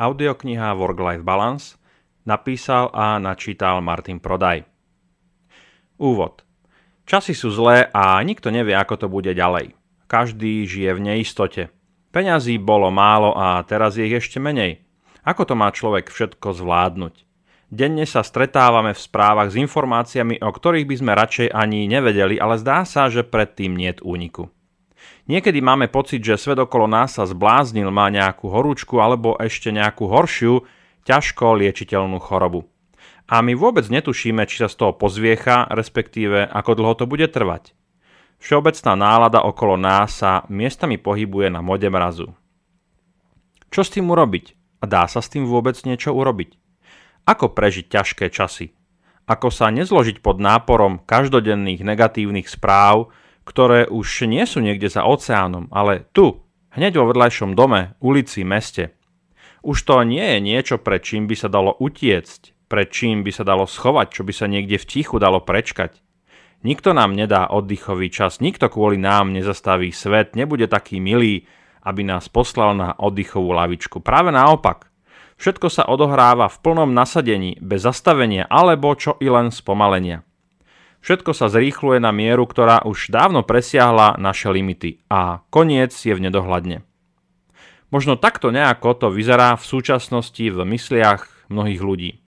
Audiokniha Work-Life Balance napísal a načítal Martin Prodaj. Úvod. Časy sú zlé a nikto nevie, ako to bude ďalej. Každý žije v neistote. Peňazí bolo málo a teraz je ich ešte menej. Ako to má človek všetko zvládnuť? Denne sa stretávame v správach s informáciami, o ktorých by sme radšej ani nevedeli, ale zdá sa, že predtým niet úniku. Niekedy máme pocit, že svet okolo nás sa zbláznil, má nejakú horúčku alebo ešte nejakú horšiu, ťažko liečiteľnú chorobu. A my vôbec netušíme, či sa z toho pozviecha, respektíve ako dlho to bude trvať. Všeobecná nálada okolo nás sa miestami pohybuje na mode mrazu. Čo s tým urobiť? A dá sa s tým vôbec niečo urobiť? Ako prežiť ťažké časy? Ako sa nezložiť pod náporom každodenných negatívnych správ, ktoré už nie sú niekde za oceánom, ale tu, hneď vo vedľajšom dome, ulici, meste. Už to nie je niečo, pred čím by sa dalo utiecť, pred čím by sa dalo schovať, čo by sa niekde v tichu dalo prečkať. Nikto nám nedá oddychový čas, nikto kvôli nám nezastaví svet, nebude taký milý, aby nás poslal na oddychovú lavičku. Práve naopak, všetko sa odohráva v plnom nasadení, bez zastavenia alebo čo i len spomalenia. Všetko sa zrýchluje na mieru, ktorá už dávno presiahla naše limity a koniec je v nedohľadne. Možno takto nejako to vyzerá v súčasnosti v mysliach mnohých ľudí.